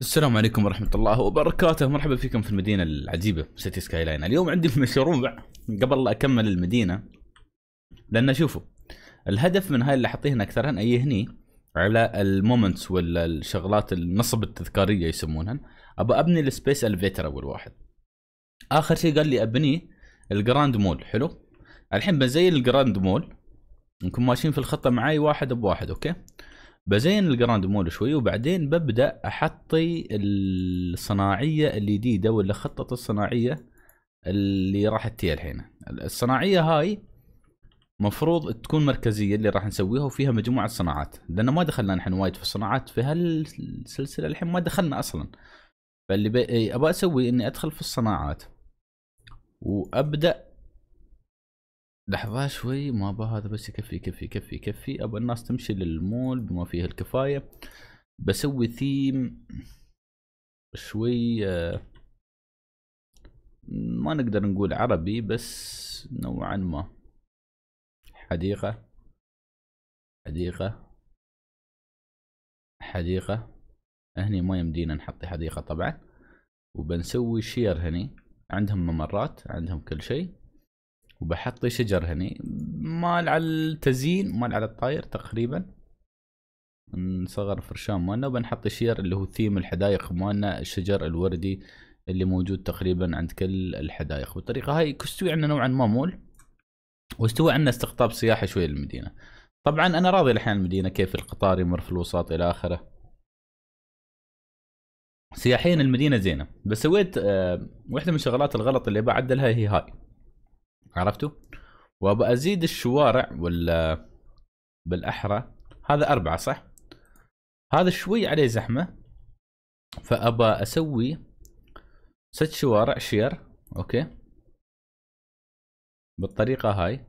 السلام عليكم ورحمة الله وبركاته مرحبا فيكم في المدينة العجيبة سيتي سكاي لاين اليوم عندي مشروع قبل لا أكمل المدينة لأن شوفوا الهدف من هاي اللي حاطيهن أكثرهن هني على المومنتس ولا الشغلات النصب التذكارية يسمونهن أبى أبني السبيس الفيتر أول واحد آخر شيء قال لي أبني الجراند مول حلو الحين بزين الجراند مول انكم ماشيين في الخطة معاي واحد بواحد اوكي بزين الجراند مول شوي وبعدين ببدا احطي الصناعيه الجديده ولا خطه الصناعيه اللي راح تجي الحين الصناعيه هاي مفروض تكون مركزيه اللي راح نسويها وفيها مجموعه صناعات لان ما دخلنا نحن وايد في الصناعات في هالسلسله الحين ما دخلنا اصلا فاللي إيه، ابغى اسوي اني ادخل في الصناعات وابدا لحظة شوي ما ابغى هذا بس يكفي يكفي يكفي يكفي ابغى الناس تمشي للمول بما فيه الكفاية بسوي ثيم شوي آه، ما نقدر نقول عربي بس نوعا ما حديقة حديقة حديقة هني ما يمدينا نحط حديقة طبعا وبنسوي شير هني عندهم ممرات عندهم كل شيء وبحط شجر هني مال على التزيين مال على الطاير تقريبا نصغر فرشان مالنا وبنحط شير اللي هو ثيم الحدايق مالنا الشجر الوردي اللي موجود تقريبا عند كل الحدائق بالطريقة هاي استوى عندنا نوعا ما مول واستوى عندنا استقطاب سياحي شوي للمدينة طبعا انا راضي الحين المدينة كيف القطار يمر في الوساط الى اخره سياحيا المدينة زينة بس سويت وحدة آه، واحدة من الشغلات الغلط اللي بعدلها هي هاي عرفتوا؟ وابى ازيد الشوارع ولا بالاحرى هذا اربعه صح؟ هذا شوي عليه زحمه فابى اسوي ست شوارع شير اوكي بالطريقه هاي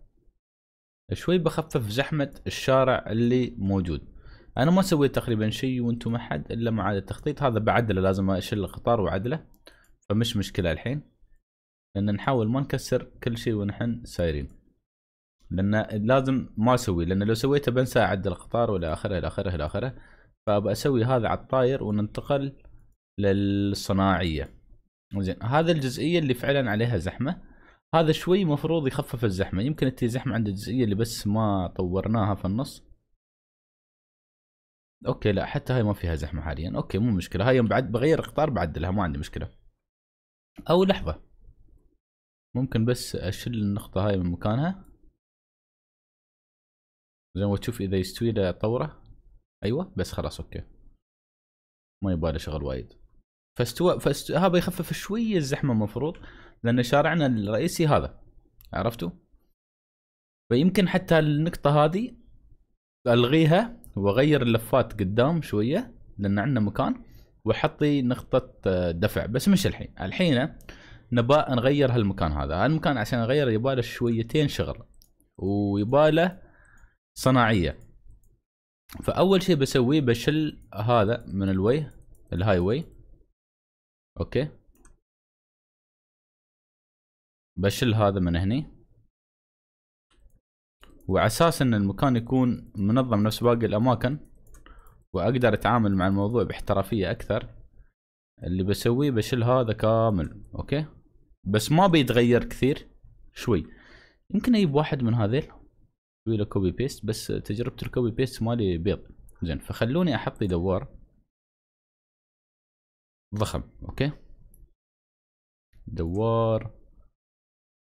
شوي بخفف زحمه الشارع اللي موجود انا ما سويت تقريبا شيء وانتم ما حد الا معاد التخطيط هذا بعدله لازم اشيل القطار وعدله فمش مشكله الحين ان نحاول ما نكسر كل شيء ونحن سايرين لان لازم ما اسوي لان لو سويته بنسى اعد القطار والى اخره الى اخره الى اخره فبسوي هذا على الطاير وننتقل للصناعيه زين هذا الجزئيه اللي فعلا عليها زحمه هذا شوي مفروض يخفف الزحمه يمكن تجي زحمه عند الجزئيه اللي بس ما طورناها في النص اوكي لا حتى هاي ما فيها زحمه حاليا اوكي مو مشكله هاي بعد بغير قطار بعدلها ما عندي مشكله او لحظه ممكن بس اشيل النقطة هاي من مكانها زي ما تشوف اذا يستوي له طورة ايوه بس خلاص اوكي ما يبغى له شغل وايد فاستوى فاست هذا يخفف شوية الزحمة المفروض لان شارعنا الرئيسي هذا عرفتوا؟ فيمكن حتى النقطة هذه الغيها واغير اللفات قدام شوية لان عندنا مكان واحطي نقطة آه، دفع بس مش الحين الحين نبا نغير هالمكان هذا هالمكان عشان نغير يباله شويتين شغل ويباله صناعيه فاول شيء بسويه بشل هذا من الوجه الهاي واي اوكي بشل هذا من هني وعساس ان المكان يكون منظم نفس باقي الاماكن واقدر اتعامل مع الموضوع باحترافيه اكثر اللي بسويه بشيل هذا كامل اوكي بس ما بيتغير كثير شوي يمكن اجيب واحد من هذيل اسوي له كوبي بيست بس تجربه الكوبي بيست مالي بيض زين فخلوني احط لي دوار ضخم اوكي دوار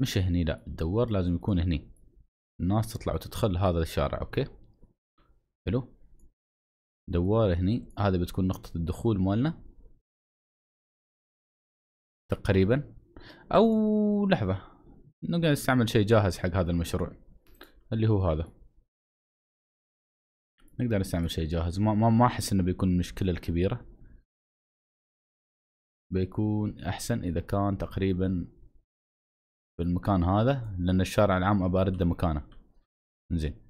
مش هني لا الدوار لازم يكون هني الناس تطلع وتدخل هذا الشارع اوكي حلو دوار هني هذا بتكون نقطة الدخول مالنا تقريبا او لحظه نقدر نستعمل شيء جاهز حق هذا المشروع اللي هو هذا نقدر نستعمل شيء جاهز ما ما ما احس انه بيكون مشكله الكبيره بيكون احسن اذا كان تقريبا بالمكان هذا لان الشارع العام ابى ارده مكانه زين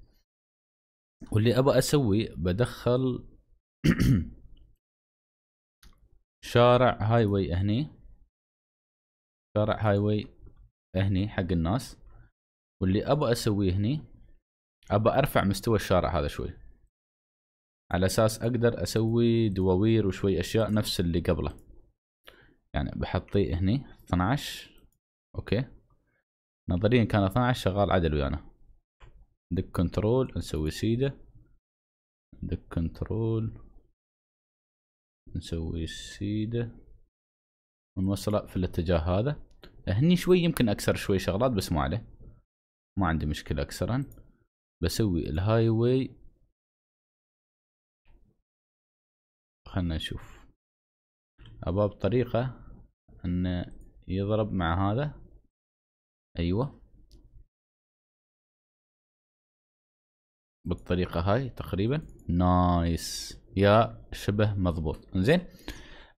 واللي ابى اسوي بدخل شارع هاي واي هني شارع هاي واي هني حق الناس واللي ابى اسويه هني ابى ارفع مستوى الشارع هذا شوي على اساس اقدر اسوي دواوير وشوي اشياء نفس اللي قبله يعني بحطيه هني 12 اوكي نظريا كان 12 شغال عدل ويانا دك كنترول نسوي سيده دك كنترول نسوي سيده ونوصله في الاتجاه هذا هني شوي يمكن اكسر شوي شغلات بس ما عليه ما عندي مشكله اكسرا بسوي الهاي واي خلنا نشوف اباب طريقه ان يضرب مع هذا ايوه بالطريقه هاي تقريبا نايس يا شبه مضبوط زين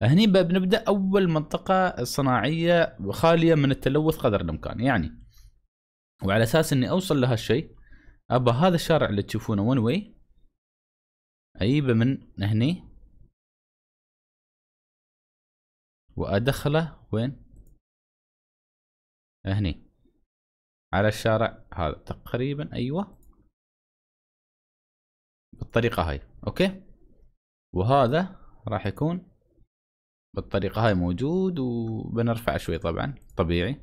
هني بنبدا اول منطقه صناعيه خاليه من التلوث قدر الامكان يعني وعلى اساس اني اوصل لهالشيء ابى هذا الشارع اللي تشوفونه ون واي اجيبه من هني وادخله وين هني على الشارع هذا تقريبا ايوه بالطريقه هاي اوكي وهذا راح يكون بالطريقة هاي موجود وبنرفع شوي طبعا طبيعي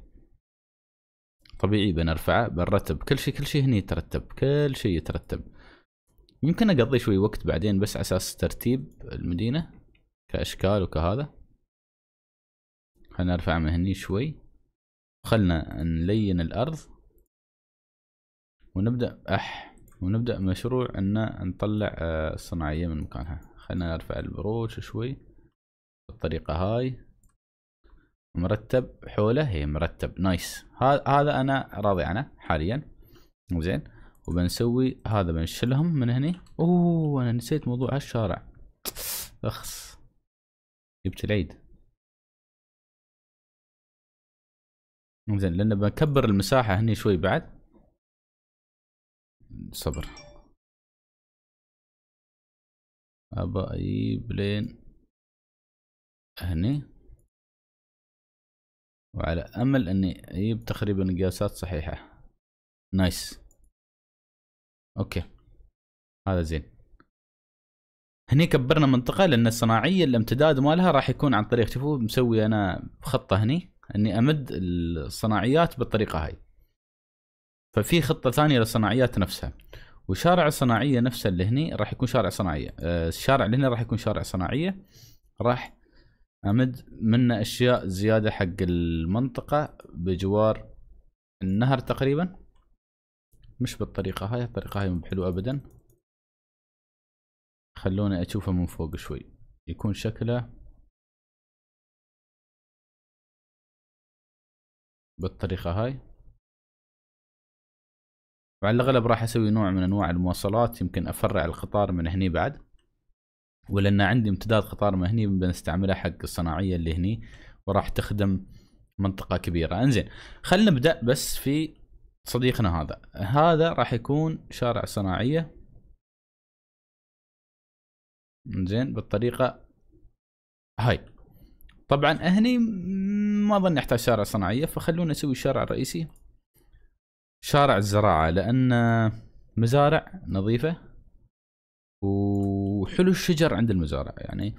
طبيعي بنرفعه بنرتب كل شيء كل شيء هني يترتب كل شيء يترتب يمكن اقضي شوي وقت بعدين بس اساس ترتيب المدينة كاشكال وكهذا خلنا نرفع من هني شوي خلنا نلين الارض ونبدأ اح ونبدأ مشروع ان نطلع الصناعية آه، من مكانها خلنا نرفع البروش شوي بالطريقه هاي مرتب حوله هي مرتب نايس هذا انا راضي عنه حاليا زين وبنسوي هذا بنشلهم من هني اوه انا نسيت موضوع هالشارع اخس جبت العيد زين لان بكبر المساحه هني شوي بعد صبر ابا اجيب لين هني وعلى امل اني اجيب تقريبا قياسات صحيحه نايس اوكي هذا زين هني كبرنا منطقه لان الصناعيه الامتداد مالها راح يكون عن طريق شوفوا مسوي انا خطه هني اني امد الصناعيات بالطريقه هاي ففي خطه ثانيه للصناعيات نفسها وشارع الصناعيه نفسه اللي هني راح يكون شارع صناعيه آه، الشارع اللي هنا راح يكون شارع صناعيه راح امد منه اشياء زياده حق المنطقه بجوار النهر تقريبا مش بالطريقه هاي الطريقه هاي مو حلوه ابدا خلوني اشوفه من فوق شوي يكون شكله بالطريقه هاي وعلى الاغلب راح اسوي نوع من انواع المواصلات يمكن افرع القطار من هني بعد ولان عندي امتداد قطار من هني بنستعمله حق الصناعيه اللي هني وراح تخدم منطقه كبيره انزين خلينا نبدا بس في صديقنا هذا هذا راح يكون شارع صناعيه انزين بالطريقه هاي طبعا هني ما اظن نحتاج شارع صناعيه فخلونا نسوي الشارع الرئيسي شارع الزراعه لان مزارع نظيفه وحلو الشجر عند المزارع يعني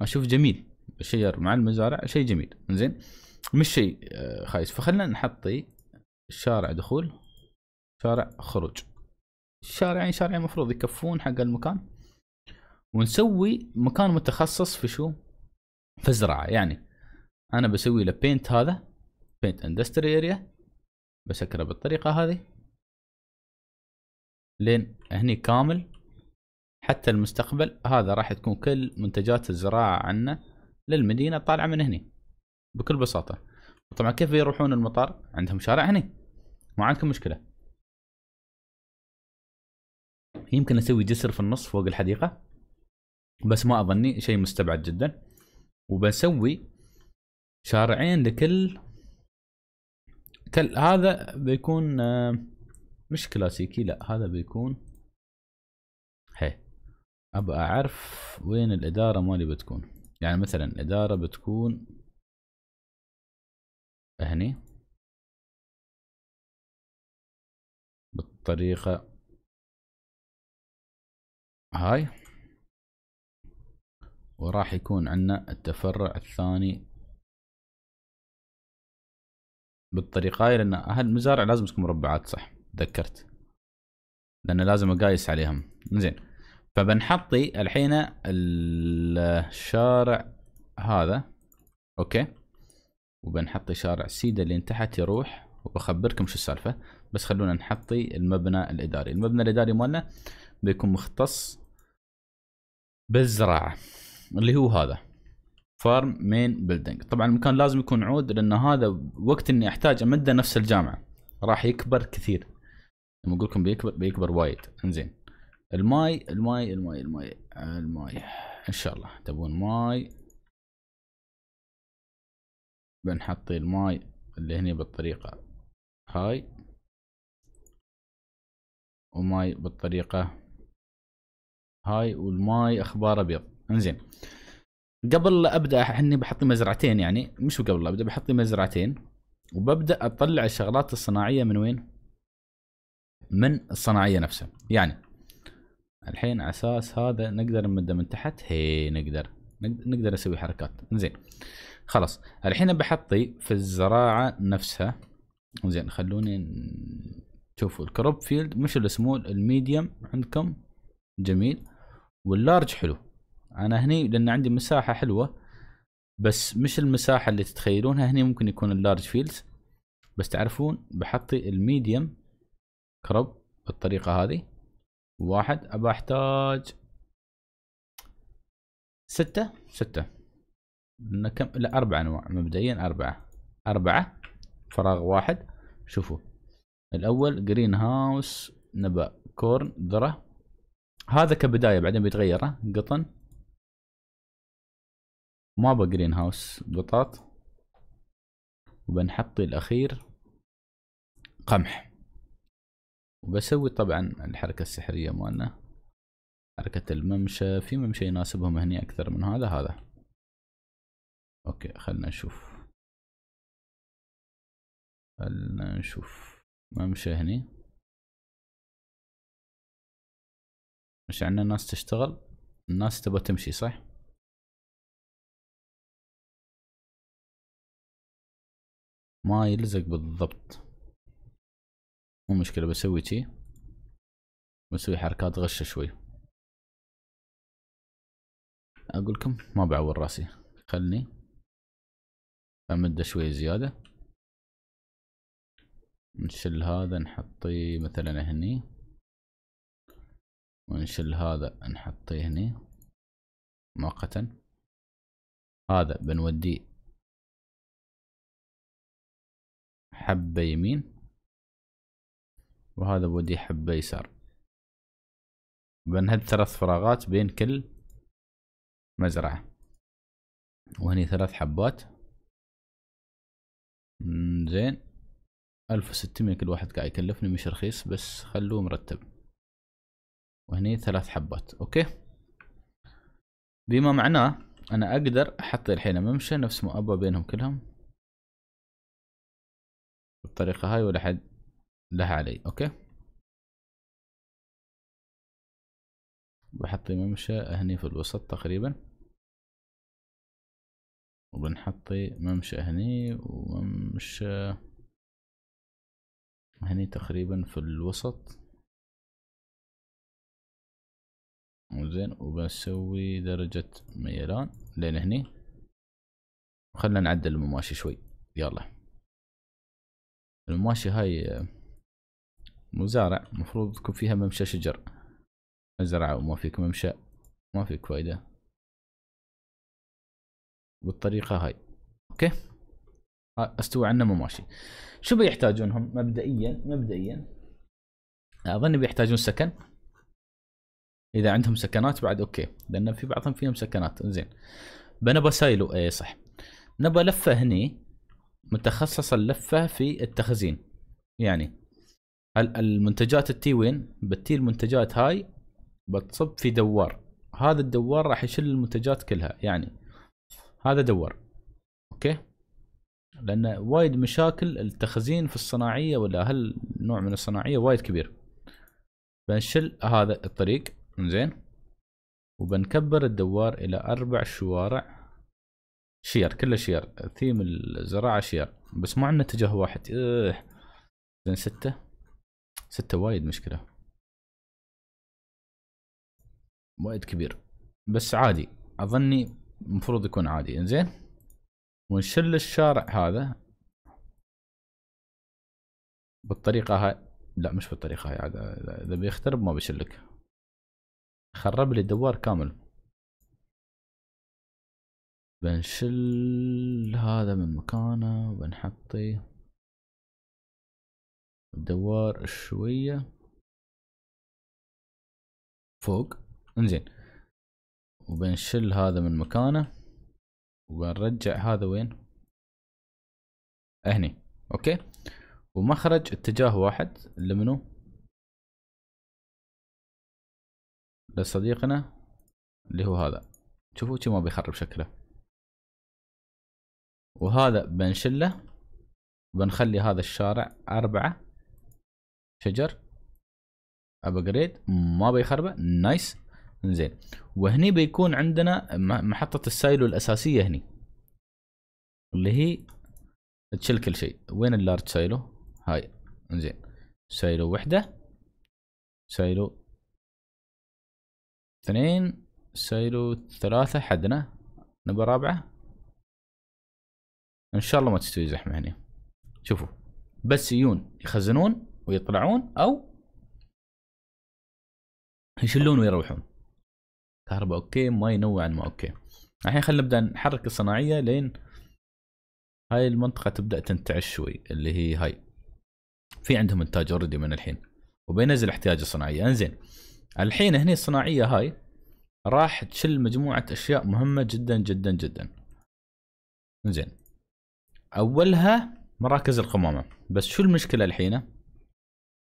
اشوف جميل الشجر مع المزارع شيء جميل زين مش شيء آه، خايس فخلنا نحطي شارع دخول شارع خروج شارعين شارعين المفروض يكفون حق المكان ونسوي مكان متخصص في شو في الزراعه يعني انا بسوي له بينت هذا بينت اندستري اريا بسكره بالطريقه هذه لين هني كامل حتى المستقبل هذا راح تكون كل منتجات الزراعة عنا للمدينة طالعة من هني بكل بساطة طبعا كيف بيروحون المطار عندهم شارع هني ما عندكم مشكلة يمكن اسوي جسر في النص فوق الحديقة بس ما اظني شيء مستبعد جدا وبسوي شارعين لكل كل هذا بيكون آه، مش كلاسيكي لا هذا بيكون ابى اعرف وين الاداره مالي بتكون يعني مثلا الاداره بتكون هني بالطريقه هاي وراح يكون عندنا التفرع الثاني بالطريقة هاي لأن المزارع لازم تكون مربعات صح تذكرت لأن لازم أقايس عليهم زين فبنحطي الحين الشارع هذا اوكي وبنحطي شارع سيدا اللي تحت يروح وبخبركم شو السالفه بس خلونا نحطي المبنى الاداري المبنى الاداري مالنا بيكون مختص بالزراعه اللي هو هذا فارم مين بيلدينج طبعا المكان لازم يكون عود لان هذا وقت اني احتاج امده نفس الجامعه راح يكبر كثير لما اقول لكم بيكبر بيكبر وايد انزين الماي الماي الماي الماي الماي ان شاء الله تبون ماي بنحط الماي اللي هني بالطريقة هاي وماي بالطريقة هاي والماي اخبار ابيض انزين قبل لا ابدا احني بحط مزرعتين يعني مش قبل لا ابدا بحط مزرعتين وببدا اطلع الشغلات الصناعيه من وين؟ من الصناعيه نفسها يعني الحين على اساس هذا نقدر نمده من تحت هي نقدر نقدر اسوي حركات زين خلاص الحين بحطي في الزراعه نفسها زين خلوني شوفوا الكروب فيلد مش السمول الميديوم عندكم جميل واللارج حلو انا هني لان عندي مساحه حلوه بس مش المساحه اللي تتخيلونها هني ممكن يكون اللارج فيلدز بس تعرفون بحطي الميديوم كروب بالطريقه هذه واحد ابى احتاج ستة ستة لنا كم لا أربع أنواع مبدئيا أربعة أربعة فراغ واحد شوفوا الأول جرين هاوس نبا كورن ذرة هذا كبداية بعدين بيتغيره قطن ما أبى جرين هاوس قطاط وبنحط الأخير قمح وبسوي طبعا الحركة السحرية مالنا حركة الممشى في ممشى يناسبهم هني أكثر من هذا هذا أوكي خلنا نشوف خلنا نشوف ممشى هني مش عندنا ناس تشتغل الناس تبغى تمشي صح ما يلزق بالضبط مو مشكلة بسوي تي بسوي حركات غشة شوي أقولكم ما بعور راسي خلني امده شوي زيادة نشل هذا نحطيه مثلا هني ونشل هذا نحطيه هني مؤقتا هذا بنوديه حبة يمين وهذا بودي حبة يسار بنهد ثلاث فراغات بين كل مزرعة وهني ثلاث حبات زين ألف وستمية كل واحد قاعد يكلفني مش رخيص بس خلوه مرتب وهني ثلاث حبات اوكي بما معناه انا اقدر احط الحين ممشى نفس ما ابى بينهم كلهم بالطريقة هاي ولا حد لها علي اوكي بحط ممشى هني في الوسط تقريبا وبنحط ممشى هني وممشى هني تقريبا في الوسط زين وبسوي درجة ميلان لين هني خلنا نعدل المماشي شوي يلا المماشي هاي مزارع المفروض تكون فيها ممشى شجر مزرعة وما فيك ممشى ما فيك فايدة بالطريقة هاي اوكي استوى عنا ماشي شو بيحتاجونهم مبدئيا مبدئيا اظن بيحتاجون سكن اذا عندهم سكنات بعد اوكي لان في بعضهم فيهم سكنات زين بنبى سايلو اي صح نبى لفه هني متخصصه اللفه في التخزين يعني المنتجات التي وين بتي المنتجات هاي بتصب في دوار هذا الدوار راح يشل المنتجات كلها يعني هذا دوار اوكي لان وايد مشاكل التخزين في الصناعيه ولا هل نوع من الصناعيه وايد كبير بنشل هذا الطريق زين وبنكبر الدوار الى اربع شوارع شير كله شير ثيم الزراعه شير بس ما عندنا اتجاه واحد اه زين سته ستة وايد مشكلة وايد كبير بس عادي اظني المفروض يكون عادي انزين ونشل الشارع هذا بالطريقة هاي لا مش بالطريقة هاي عاد اذا بيخترب ما بشلك خرب لي الدوار كامل بنشل هذا من مكانه وبنحطه دوار شوية فوق انزين وبنشل هذا من مكانه وبنرجع هذا وين هني اوكي ومخرج اتجاه واحد اللي منو لصديقنا اللي هو هذا شوفوا ما بيخرب شكله وهذا بنشله بنخلي هذا الشارع أربعة شجر ابجريد ما بيخربه نايس زين وهني بيكون عندنا محطة السايلو الأساسية هني اللي هي تشيل كل شيء وين اللارج سايلو هاي زين سايلو وحدة سايلو اثنين سايلو ثلاثة حدنا نبى رابعة ان شاء الله ما تستوي زحمة هني شوفوا بس يجون يخزنون ويطلعون او يشلون ويروحون كهرباء اوكي ماي نوعا ما اوكي الحين خلينا نبدا نحرك الصناعيه لين هاي المنطقه تبدا تنتعش شوي اللي هي هاي في عندهم انتاج اوريدي من الحين وبينزل احتياج الصناعيه انزين الحين هني الصناعيه هاي راح تشل مجموعه اشياء مهمه جدا جدا جدا زين اولها مراكز القمامه بس شو المشكله الحين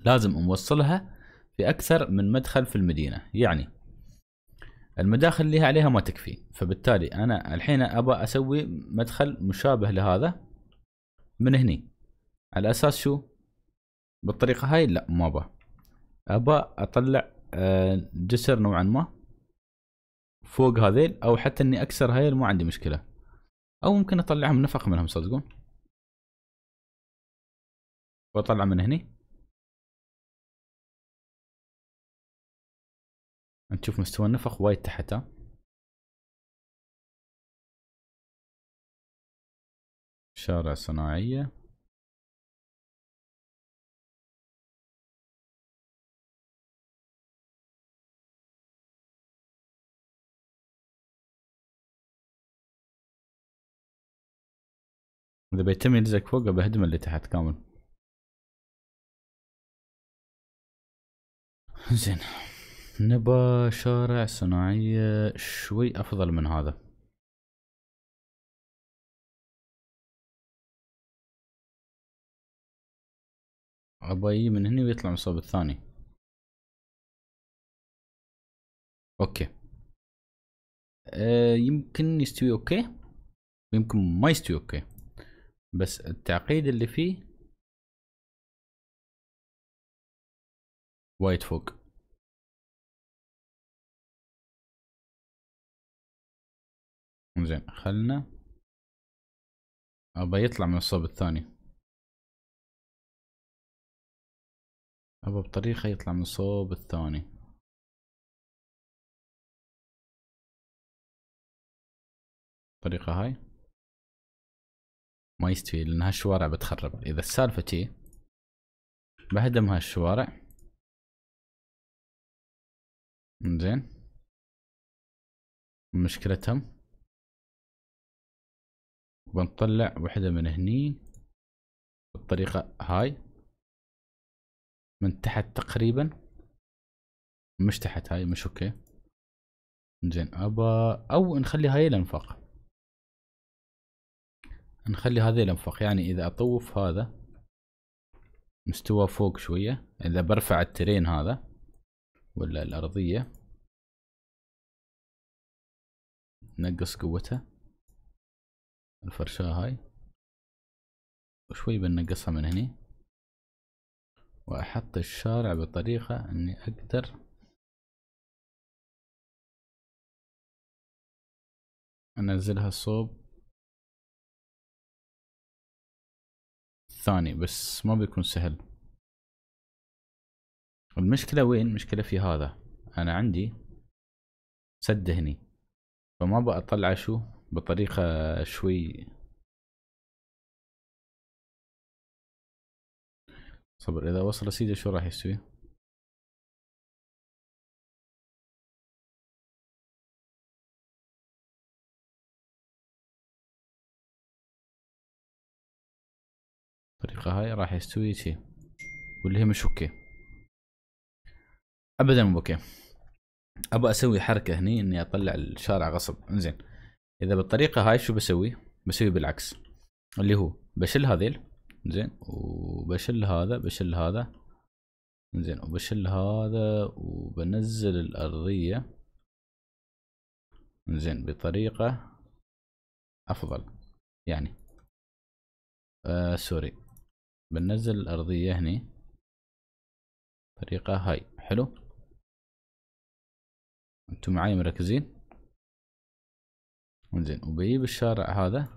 لازم نوصلها في أكثر من مدخل في المدينة يعني المداخل اللي عليها ما تكفي فبالتالي أنا الحين أبى أسوي مدخل مشابه لهذا من هني على أساس شو بالطريقة هاي لا ما أبى أبى أطلع آه، جسر نوعا ما فوق هذيل أو حتى إني أكسر هاي ما عندي مشكلة أو ممكن أطلعهم نفق منهم صدقون وأطلع من هني نشوف مستوى النفق وايد تحت شارع صناعية إذا بيتم يلزق فوقه بهدم اللي تحت كامل زين نبى شارع صناعية شوي أفضل من هذا أبى من هنا ويطلع الصوب الثاني أوكي أه يمكن يستوي أوكي ويمكن ما يستوي أوكي بس التعقيد اللي فيه وايد فوق زين خلنا ابى يطلع من الصوب الثاني ابى بطريقه يطلع من الصوب الثاني الطريقة هاي ما يستوي لان هالشوارع بتخرب اذا السالفة تي بهدم هالشوارع زين مشكلتهم وبنطلع وحده من هني بالطريقة هاي من تحت تقريبا مش تحت هاي مش اوكي زين ابا او نخلي هاي الانفاق نخلي هذه الانفاق يعني اذا اطوف هذا مستوى فوق شوية اذا برفع الترين هذا ولا الارضية نقص قوتها الفرشاة هاي وشوي بنقصها من هني وأحط الشارع بطريقة أني أقدر أنزلها صوب ثاني بس ما بيكون سهل المشكلة وين؟ المشكلة في هذا أنا عندي سد هني فما بطلع شو بطريقة شوي صبر إذا وصل سيدي شو راح يسوي؟ الطريقة هاي راح يستوي شي واللي هي مش اوكي ابدا مو اوكي ابى اسوي حركة هني اني اطلع الشارع غصب انزين اذا بالطريقه هاي شو بسوي بسوي بالعكس اللي هو بشيل هذيل زين وبشيل هذا بشيل هذا زين وبشيل هذا وبنزل الارضيه زين بطريقه افضل يعني آه سوري بنزل الارضيه هني طريقه هاي حلو انتم معاي مركزين زين وبجيب الشارع هذا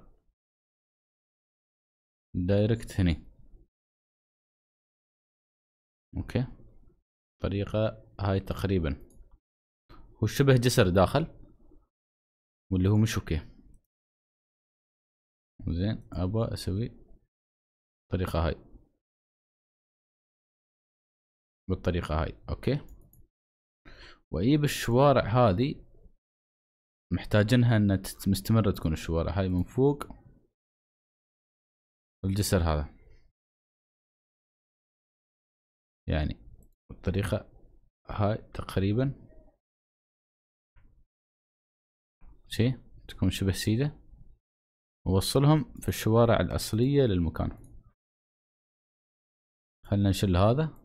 دايركت هني اوكي طريقة هاي تقريبا هو شبه جسر داخل واللي هو مش اوكي زين ابى اسوي الطريقة هاي بالطريقة هاي اوكي واجيب الشوارع هذه محتاجينها ان مستمرة تكون الشوارع هاي من فوق الجسر هذا يعني الطريقة هاي تقريبا شي تكون شبه سيدة ووصلهم في الشوارع الأصلية للمكان خلنا نشل هذا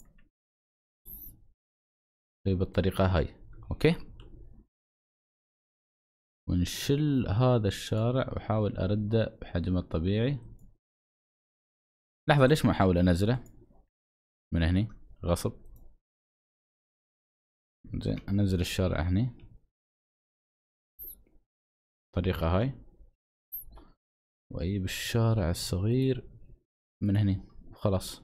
بالطريقة طيب، هاي اوكي ونشل هذا الشارع واحاول ارده بحجمه الطبيعي لحظة ليش ما احاول انزله من هني غصب زين انزل الشارع هني طريقة هاي واجيب الشارع الصغير من هني خلاص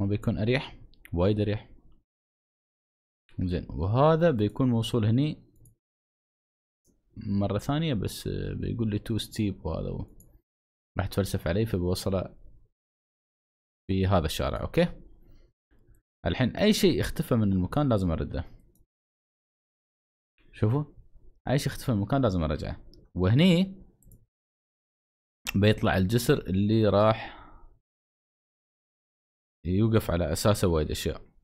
ما بيكون اريح وايد اريح زين وهذا بيكون موصول هني مره ثانيه بس بيقول لي تو ستيب وهذا راح تفلسف علي فبوصله في هذا الشارع اوكي الحين اي شيء اختفى من المكان لازم ارده شوفوا اي شيء اختفى من المكان لازم ارجعه وهني بيطلع الجسر اللي راح يوقف على اساسه وايد اشياء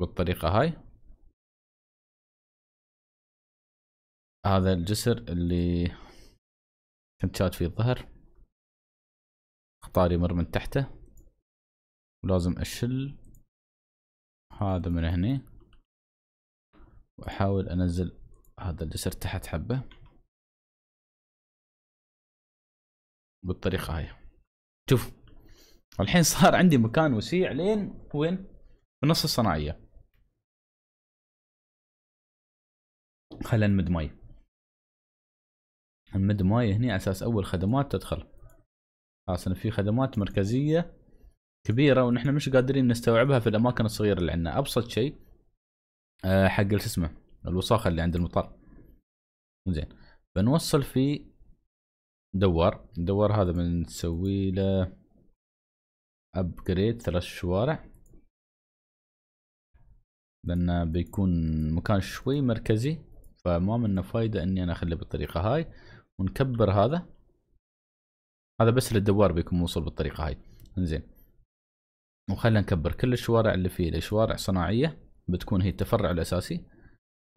بالطريقة هاي هذا الجسر اللي كنت شاد فيه الظهر اختار يمر من تحته ولازم اشل هذا من هني واحاول انزل هذا الجسر تحت حبه بالطريقه هاي شوف الحين صار عندي مكان وسيع لين وين بنص الصناعيه خلينا نمد مي نمد ماي هني على اساس اول خدمات تدخل خلاص في خدمات مركزيه كبيره ونحن مش قادرين نستوعبها في الاماكن الصغيره اللي عندنا ابسط شيء آه، حق شو اسمه الوساخه اللي عند المطار زين بنوصل في دوار الدوار هذا بنسوي له ابجريد ثلاث شوارع لان بيكون مكان شوي مركزي فما منه فايده اني انا اخليه بالطريقه هاي ونكبر هذا هذا بس للدوار بيكون موصول بالطريقه هاي انزين وخلينا نكبر كل الشوارع اللي فيه لشوارع صناعيه بتكون هي التفرع الاساسي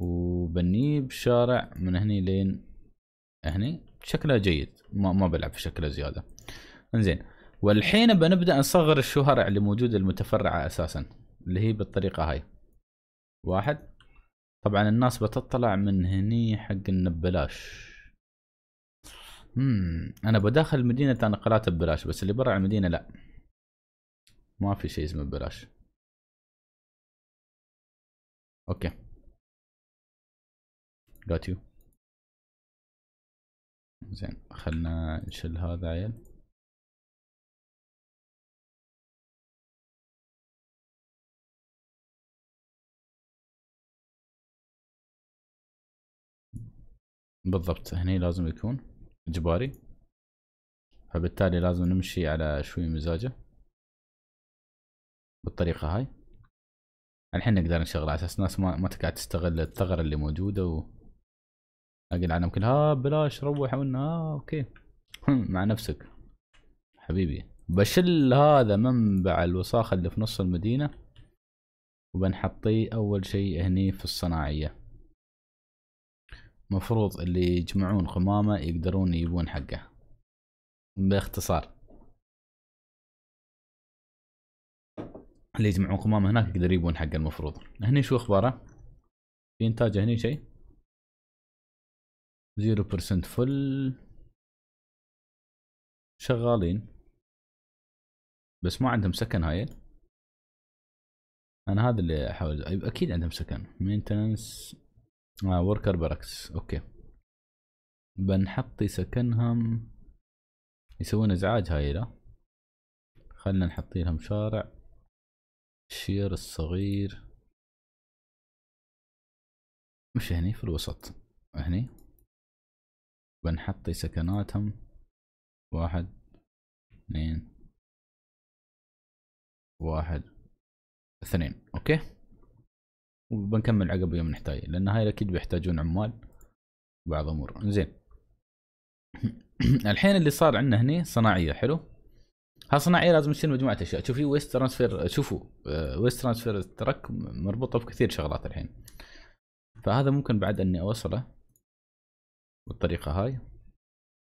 وبنيب شارع من هني لين هني شكله جيد ما ما بلعب في شكله زياده انزين والحين بنبدا نصغر الشوارع اللي موجوده المتفرعه اساسا اللي هي بالطريقه هاي واحد طبعا الناس بتطلع من هني حق ببلاش انا بداخل المدينه انا قرأت ببلاش بس اللي برا المدينه لا ما في شيء اسمه ببلاش اوكي got you زين خلنا نشيل هذا عيل بالضبط هني لازم يكون إجباري فبالتالي لازم نمشي على شوي مزاجه بالطريقة هاي الحين نقدر نشغله على اساس ناس ما, ما تقعد تستغل الثغرة اللي موجودة و اقل عنهم كلها ها آه، بلاش روح عنا آه، ها اوكي مع نفسك حبيبي بشل هذا منبع الوساخة اللي في نص المدينة وبنحطيه اول شيء هني في الصناعية مفروض اللي يجمعون قمامه يقدرون يجيبون حقه باختصار اللي يجمعون قمامه هناك يقدر يجيبون حقه المفروض هني شو اخباره في انتاج هني شيء 0% فل شغالين بس ما عندهم سكن هايل انا هذا اللي احاول اكيد عندهم سكن مينتنس آه وركر باركس اوكي بنحط سكنهم يسوون ازعاج هاي لا خلنا نحط لهم شارع الشير الصغير مش هني في الوسط هني بنحط سكناتهم واحد اثنين واحد اثنين اوكي وبنكمل عقب يوم نحتاج لان هاي اكيد بيحتاجون عمال بعض امور زين الحين اللي صار عندنا هنا صناعيه حلو ها صناعيه لازم تصير مجموعه اشياء شوفي ويست ترانسفير شوفوا ويست ترانسفير ترك مربوطه بكثير شغلات الحين فهذا ممكن بعد اني اوصله بالطريقه هاي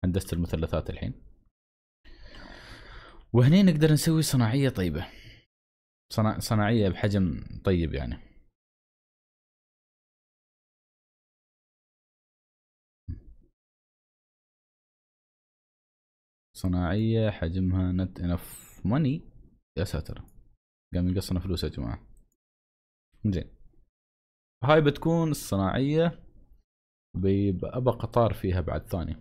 هندسه المثلثات الحين وهنا نقدر نسوي صناعيه طيبه صناعيه بحجم طيب يعني صناعية حجمها نت انف ماني يا ساتر قام يقصنا فلوس يا جماعة زين هاي بتكون الصناعية بأبى قطار فيها بعد ثاني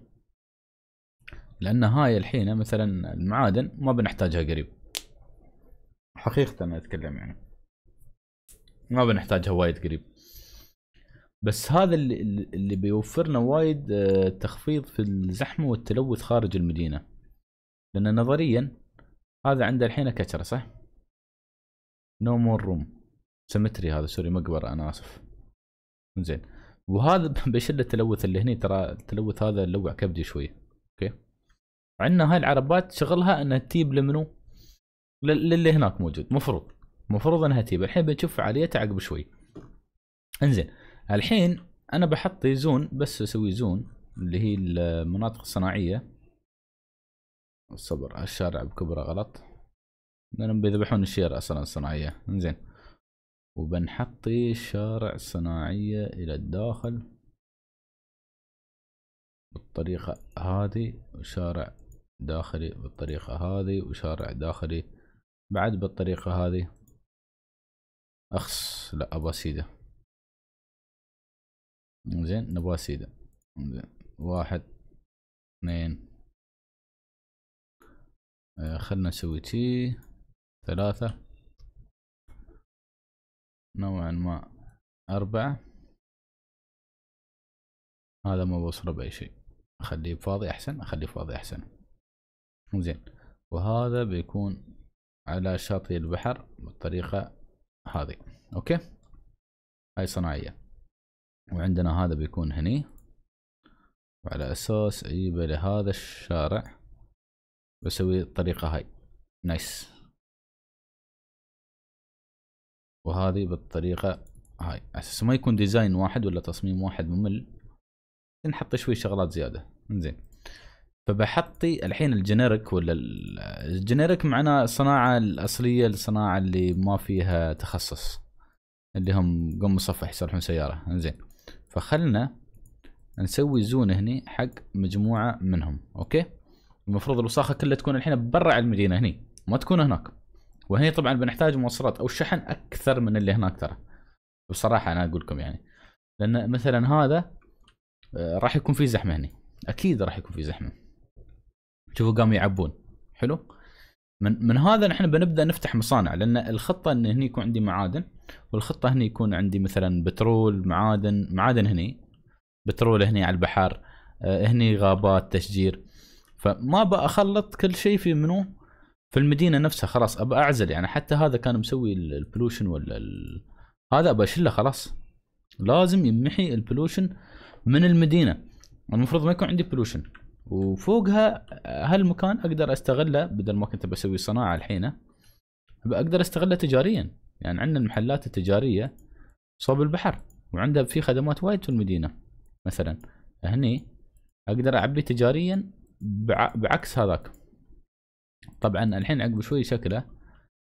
لأن هاي الحين مثلا المعادن ما بنحتاجها قريب حقيقة أنا أتكلم يعني ما بنحتاجها وايد قريب بس هذا اللي, اللي بيوفرنا وايد آه، تخفيض في الزحمة والتلوث خارج المدينة لأن نظريا هذا عنده الحين كترة صح؟ نو مور روم سمتري هذا سوري مقبرة أنا آسف زين وهذا بيشل التلوث اللي هني ترى التلوث هذا لوع كبدي شوية اوكي عندنا هاي العربات شغلها انها تجيب لمنو للي هناك موجود مفروض مفروض انها تجيب الحين بنشوف فعاليتها عقب شوي انزين الحين انا بحط زون بس اسوي زون اللي هي المناطق الصناعيه الصبر الشارع بكبره غلط لانهم بيذبحون الشير اصلا صناعية انزين وبنحطي شارع صناعية الى الداخل بالطريقة هذه وشارع داخلي بالطريقة هذه وشارع داخلي بعد بالطريقة هذه اخس لا ابا سيدة انزين نبا سيدة انزين واحد اثنين آه، خلنا نسوي تي ثلاثة نوعا ما أربعة هذا ما بوصله بأي شيء أخليه فاضي أحسن أخليه فاضي أحسن زين وهذا بيكون على شاطئ البحر بالطريقة هذه أوكي هاي صناعية وعندنا هذا بيكون هني وعلى أساس أجيبه لهذا الشارع بسوي الطريقة هاي نايس وهذه بالطريقة هاي اساس ما يكون ديزاين واحد ولا تصميم واحد ممل نحط شوي شغلات زيادة انزين فبحطي الحين الجينيرك ولا الجينيرك معناه الصناعة الأصلية الصناعة اللي ما فيها تخصص اللي هم قم مصفح يصلحون سيارة انزين فخلنا نسوي زون هني حق مجموعة منهم اوكي المفروض الوساخه كلها تكون الحين برا على المدينه هني ما تكون هناك وهني طبعا بنحتاج مواصلات او شحن اكثر من اللي هناك ترى بصراحه انا اقول لكم يعني لان مثلا هذا آه، راح يكون في زحمه هني اكيد راح يكون في زحمه شوفوا قاموا يعبون حلو من من هذا نحن بنبدا نفتح مصانع لان الخطه ان هني يكون عندي معادن والخطه هني يكون عندي مثلا بترول معادن معادن هني بترول هني على البحر آه، هني غابات تشجير فما ابى اخلط كل شيء في منو في المدينه نفسها خلاص ابى اعزل يعني حتى هذا كان مسوي البلوشن ولا ال... هذا ابى اشله خلاص لازم يمحي البلوشن من المدينه المفروض ما يكون عندي بلوشن وفوقها هالمكان اقدر استغله بدل ما كنت بسوي صناعه الحين اقدر استغله تجاريا يعني عندنا المحلات التجاريه صوب البحر وعندها في خدمات وايد في المدينه مثلا هني اقدر اعبي تجاريا بعكس هذاك طبعا الحين عقب شوي شكله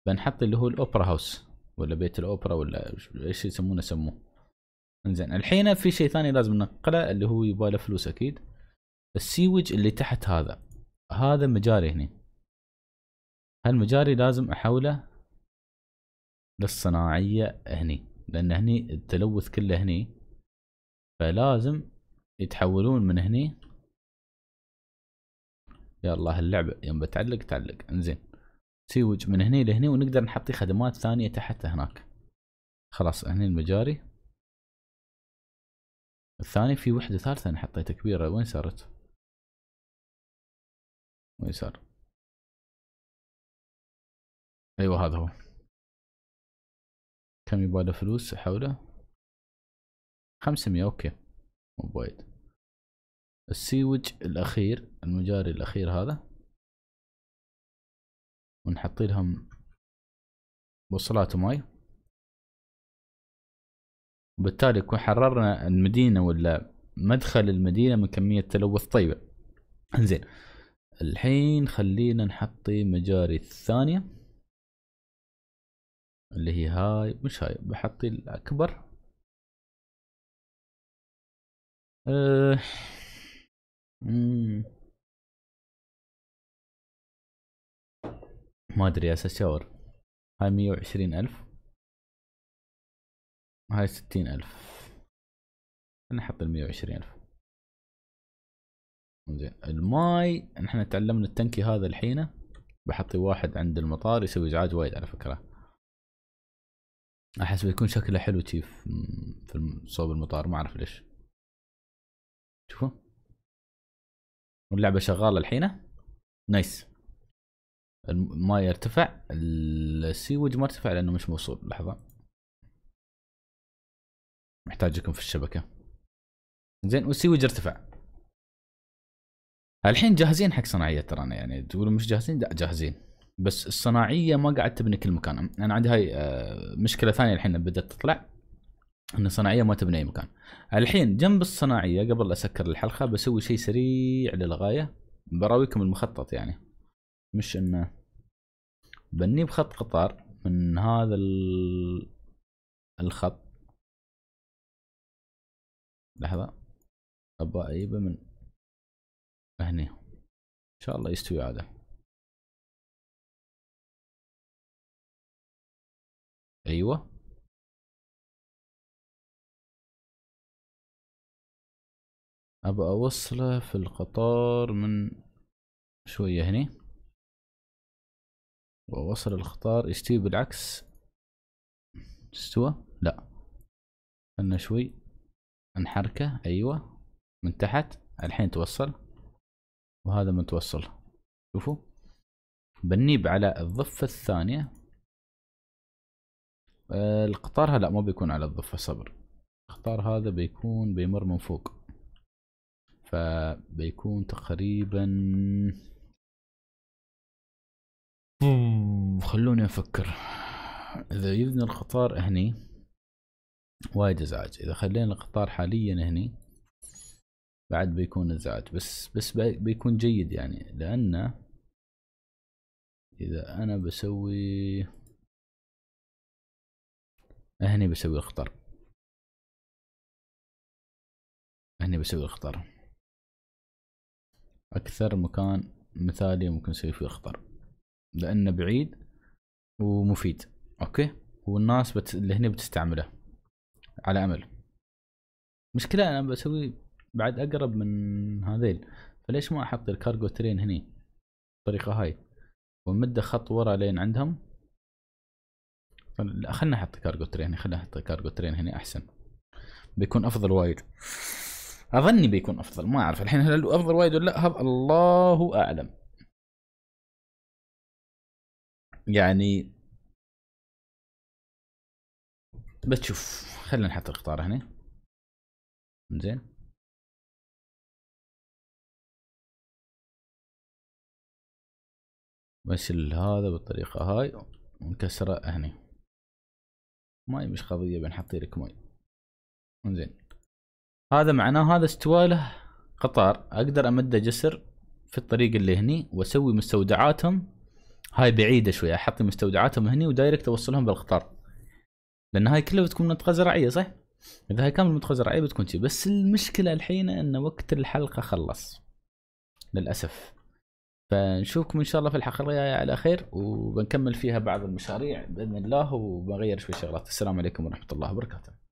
بنحط اللي هو الاوبرا هاوس ولا بيت الاوبرا ولا ايش يسمونه سموه انزين الحين في شيء ثاني لازم ننقله اللي هو يباله فلوس اكيد السيوج اللي تحت هذا هذا مجاري هنا هالمجاري لازم احوله للصناعية هني لان هني التلوث كله هني فلازم يتحولون من هني يا الله اللعبه يوم بتعلق تعلق انزين سيوج من هني لهني ونقدر نحطي خدمات ثانيه تحت هناك خلاص هني المجاري الثاني في وحده ثالثه انا حطيتها كبيره وين صارت وين صار ايوه هذا هو كم يبغى فلوس حوله خمسمية اوكي مو بوايد السيوج الأخير المجاري الأخير هذا ونحط لهم بوصلات ماي وبالتالي يكون حررنا المدينة ولا مدخل المدينة من كمية تلوث طيبة زين الحين خلينا نحط مجاري الثانية اللي هي هاي مش هاي بحطي الأكبر أه ما ادري يا شاور هاي مية وعشرين الف هاي ستين الف نحط المية وعشرين الف زين الماي نحن تعلمنا التنكي هذا الحين بحطي واحد عند المطار يسوي ازعاج وايد على فكره احس بيكون شكله حلو تشيف في صوب المطار ما اعرف ليش شوفوا واللعبة شغاله الحين نايس الماء يرتفع السيوج ما ارتفع لانه مش موصول لحظه محتاجكم في الشبكه زين والسيوج ارتفع الحين جاهزين حق صناعيه ترانا يعني تقولوا مش جاهزين لا جاهزين بس الصناعيه ما قاعد تبني كل مكان انا عندي هاي آه، مشكله ثانيه الحين بدات تطلع ان الصناعيه ما تبني اي مكان الحين جنب الصناعيه قبل لا اسكر الحلقه بسوي شيء سريع للغايه براويكم المخطط يعني مش انه بني بخط قطار من هذا الخط لحظه ابغى اجيبه من هني ان شاء الله يستوي عاده ايوه ابى اوصله في القطار من شوية هني واوصل القطار يستوي بالعكس استوى لا خلنا شوي نحركه ايوه من تحت الحين توصل وهذا من توصل شوفوا بنيب على الضفة الثانية آه، القطار هلا ما بيكون على الضفة صبر القطار هذا بيكون بيمر من فوق فبيكون تقريبا خلوني افكر اذا يبنى القطار هني وايد ازعاج اذا خلينا القطار حاليا هني بعد بيكون ازعاج بس بس بيكون جيد يعني لانه اذا انا بسوي هني بسوي القطار هني بسوي القطار أكثر مكان مثالي ممكن يصير فيه الخضر لأنه بعيد ومفيد أوكي والناس بت... اللي هنا بتستعمله على أمل مشكلة أنا بسوي بعد أقرب من هذيل فليش ما أحط الكارجو ترين هني بالطريقة هاي ومده خط ورا لين عندهم خلنا احط كارغو ترين خلنا احط كارغو ترين هني احسن بيكون افضل وايد اظني بيكون افضل ما اعرف الحين هل افضل وايد ولا لا هذا الله اعلم يعني بتشوف خلينا نحط القطار هنا زين بس هذا بالطريقة هاي ونكسره هني ماي مش قضية بنحط لك ماي زين هذا معناه هذا استوى له قطار اقدر امده جسر في الطريق اللي هني واسوي مستودعاتهم هاي بعيده شوي احط مستودعاتهم هني ودايركت اوصلهم بالقطار لان هاي كلها بتكون منطقه زراعيه صح اذا هاي كامل منطقه زراعيه بتكون شي بس المشكله الحين ان وقت الحلقه خلص للاسف فنشوفكم ان شاء الله في الحلقه الجايه على خير وبنكمل فيها بعض المشاريع باذن الله وبغير شوي شغلات السلام عليكم ورحمه الله وبركاته